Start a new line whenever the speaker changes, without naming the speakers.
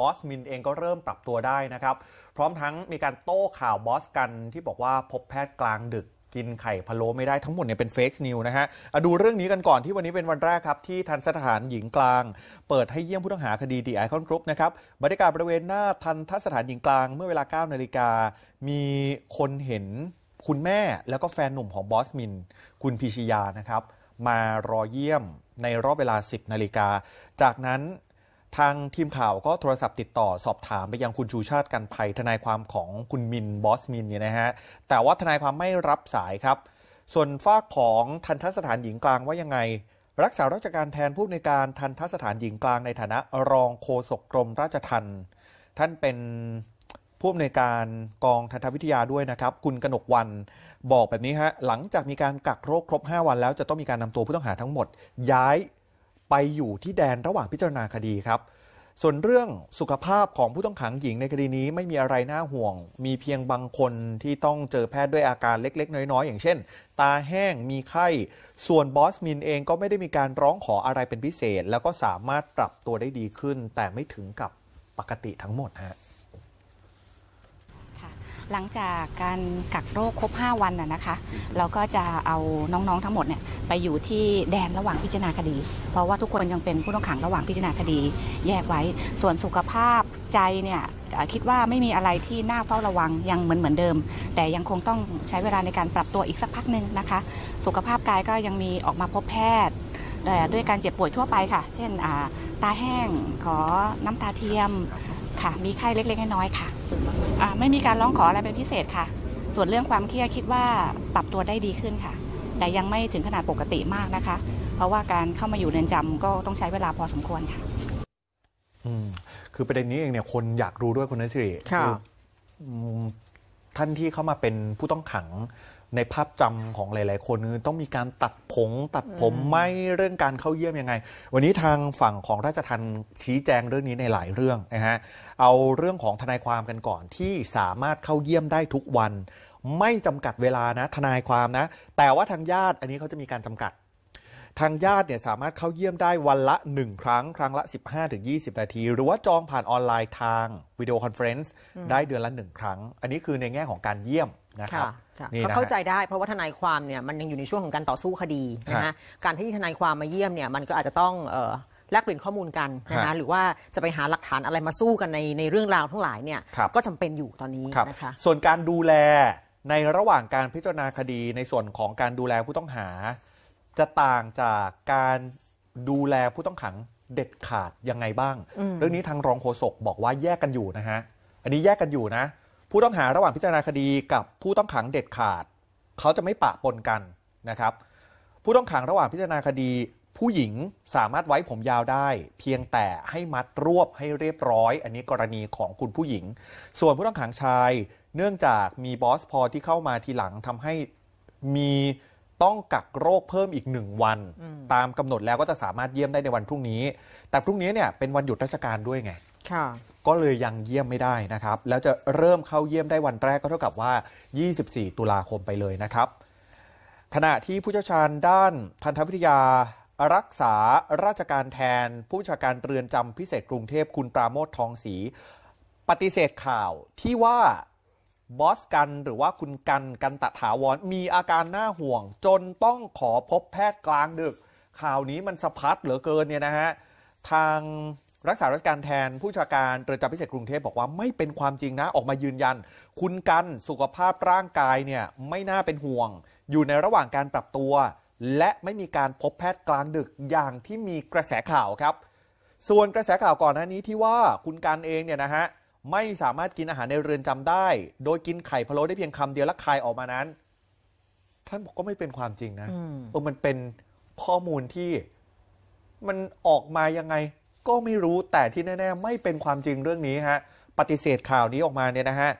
บอสมินเองก็เริ่มปรับตัวได้นะครับ พร้อมทั้งมีการโต้ข่าวบอสกันที่บอกว่าพบแพทย์กลางดึกกินไข่พะโล้ไม่ได้ทั้งหมดเนี่ยเป็นเฟกซ์นิวนะฮะดูเรื่องนี้กันก่อนที่วันนี้เป็นวันแรกครับที่ทันสถานหญิงกลาง เปิดให้เยี่ยมผู้ต้องหาคดี ดีไอคอนกรุ๊ปนะครับบรรยากาศบริเวณหน้าทันทสถานหญิงกลางเมื่อเวลา9นาฬิกามีคนเห็นคุณแม่ แล้วก็แฟนหนุ่มของบอสมินคุณพิชยานะครับมารอเยี่ยมในรอบเวลา 10นาฬิกาจากนั้นทางทีมข่าวก็โทรศัพท์ติดต่อสอบถามไปยังคุณชูชาติกันภัยทนายความของคุณมินบอสมินเนี่ยนะฮะแต่ว่าทนายความไม่รับสายครับ ส่วนฝากของทันทสถานหญิงกลางว่ายังไง รักษาราชการแทนผู้ในการทันทสถานหญิงกลางในฐานะรองโฆษกกรมราชทัณฑ์ท่านเป็นผู้อำนวยการกองทันตวิทยาด้วยนะครับ คุณกนกวัน บอกแบบนี้ฮะหลังจากมีการกักโรคครบ 5 วัน แล้วจะต้องมีการนำตัวผู้ต้องหาทั้งหมด ย้ายไปอยู่ที่แดนระหว่างพิจารณาคดีครับ ส่วนเรื่องสุขภาพของผู้ต้องขังหญิงในคดีนี้ไม่มีอะไรน่าห่วง มีเพียงบางคนที่ต้องเจอแพทย์ด้วยอาการเล็กๆน้อยๆ อย่างเช่น ตาแห้งมีไข้ ส่วนบอสมินเองก็ไม่ได้มีการร้องขออะไรเป็นพิเศษ แล้วก็สามารถปรับตัวได้ดีขึ้น แต่ไม่ถึงกับปกติทั้งหมดฮะ
หลังจากการกักโรคครบ5 วันนะคะเราก็จะเอาน้องๆทั้งหมดเนี่ยไปอยู่ที่แดนระหว่างพิจารณาคดี เพราะว่าทุกคนยังเป็นผู้ต้องขังระหว่างพิจารณาคดีแยกไว้ส่วนสุขภาพใจเนี่ยคิดว่าไม่มีอะไรที่น่าเฝ้าระวังยังเหมือนเหมือนเดิม แต่ยังคงต้องใช้เวลาในการปรับตัวอีกสักพักหนึ่งนะคะ สุขภาพกายก็ยังมีออกมาพบแพทย์ ด้วยการเจ็บป่วยทั่วไปค่ะ เช่นตาแห้งขอน้ำตาเทียมค่ะมีไข้เล็กๆน้อยๆค่ะไม่มีการร้องขออะไรเป็นพิเศษค่ะ ส่วนเรื่องความเครียดคิดว่าปรับตัวได้ดีขึ้นค่ะ แต่ยังไม่ถึงขนาดปกติมากนะคะ เพราะว่าการเข้ามาอยู่เรือนจำก็ต้องใช้เวลาพอสมควรค่ะ
อืคือประเด็นนี้เองเนี่ย คนอยากรู้ด้วยคุณนสิริ่ท่านที่เข้ามาเป็นผู้ต้องขังในภาพจำของหลายๆคนต้องมีการตัดผงตัดผมไม่เรื่องการเข้าเยี่ยมยังไง วันนี้ทางฝั่งของราชทันชี้แจงเรื่องนี้ในหลายเรื่องนะฮะเอาเรื่องของทนายความกันก่อนที่สามารถเข้าเยี่ยมได้ทุกวัน ไม่จำกัดเวลานะทนายความนะ แต่ว่าทางญาติอันนี้เขาจะมีการจำกัด ทางญาติเนี่ยสามารถเข้าเยี่ยมได้วันละ 1 ครั้ง ครั้งละ 15-20นาที หรือว่าจองผ่านออนไลน์ทางวิดีโอคอนเฟรนซ์ได้เดือนละ 1 ครั้ง อันนี้คือในแง่ของการเยี่ยมนะครับเขาเข้าใจ
ได้เพราะว่าทนายความเนี่ยมันยังอยู่ในช่วงของการต่อสู้คดีนะฮะการที่ทนายความมาเยี่ยมเนี่ยมันก็อาจจะต้องแลกเปลี่ยนข้อมูลกันนะคะหรือว่าจะไปหาหลักฐานอะไรมาสู้กันในในเรื่องราวทั้งหลายเนี่ย
ก็จำเป็นอยู่ตอนนี้นะคะส่วนการดูแลในระหว่างการพิจารณาคดีในส่วนของการดูแลผู้ต้องหา จะต่างจากการดูแลผู้ต้องขังเด็ดขาดยังไงบ้าง เรื่องนี้ทางรองโฆษกบอกว่าแยกกันอยู่นะฮะอันนี้แยกกันอยู่นะผู้ต้องหาระหว่างพิจารณาคดีกับผู้ต้องขังเด็ดขาด เขาจะไม่ปะปนกันนะครับ ผู้ต้องขังระหว่างพิจารณาคดี ผู้หญิงสามารถไว้ผมยาวได้ เพียงแต่ให้มัดรวบให้เรียบร้อย อันนี้กรณีของคุณผู้หญิง ส่วนผู้ต้องขังชาย เนื่องจากมีบอสพอที่เข้ามาทีหลังทำให้มีต้องกักโรคเพิ่มอีกหนึ่งวัน ตามกำหนดแล้วก็จะสามารถเยี่ยมได้ในวันพรุ่งนี้ แต่พรุ่งนี้เนี่ยเป็นวันหยุดราชการด้วยไงก็เลยยังเยี่ยมไม่ได้นะครับแล้วจะเริ่มเข้าเยี่ยมได้วันแรกก็เท่ากับว่า 24 ตุลาคมไปเลยนะครับ ขณะที่ผู้เชี่ยวชาญด้านทันตวิทยา รักษาราชการแทน ผู้ชาการเรือนจำพิเศษกรุงเทพคุณปราโมททองศรีปฏิเสธข่าวที่ว่าบอสกันหรือว่าคุณกันกันตะถาวรมีอาการน่าห่วง จนต้องขอพบแพทย์กลางดึก ข่าวนี้มันสะพัดเหลือเกินเนี่ยนะฮะทางรักษาราชการแทนผู้ชาการเรือนจำพิเศษกรุงเทพบอกว่า ไม่เป็นความจริงนะ ออกมายืนยัน คุณกันสุขภาพร่างกายเนี่ยไม่น่าเป็นห่วง อยู่ในระหว่างการปรับตัว และไม่มีการพบแพทย์กลางดึกอย่างที่มีกระแสข่าวครับ ส่วนกระแสข่าวก่อนหน้านี้ที่ว่าคุณกันเองเนี่ยนะฮะ ไม่สามารถกินอาหารในเรือนจำได้ โดยกินไข่พะโล้ได้เพียงคำเดียวและคายออกมานั้น ท่านบอกก็ไม่เป็นความจริงนะเออมันเป็นข้อมูลที่มันออกมายังไงก็ไม่รู้แต่ที่แน่ ๆ ไม่เป็นความจริงเรื่องนี้ฮะปฏิเสธข่าวนี้ออกมาเนี่ยนะฮะ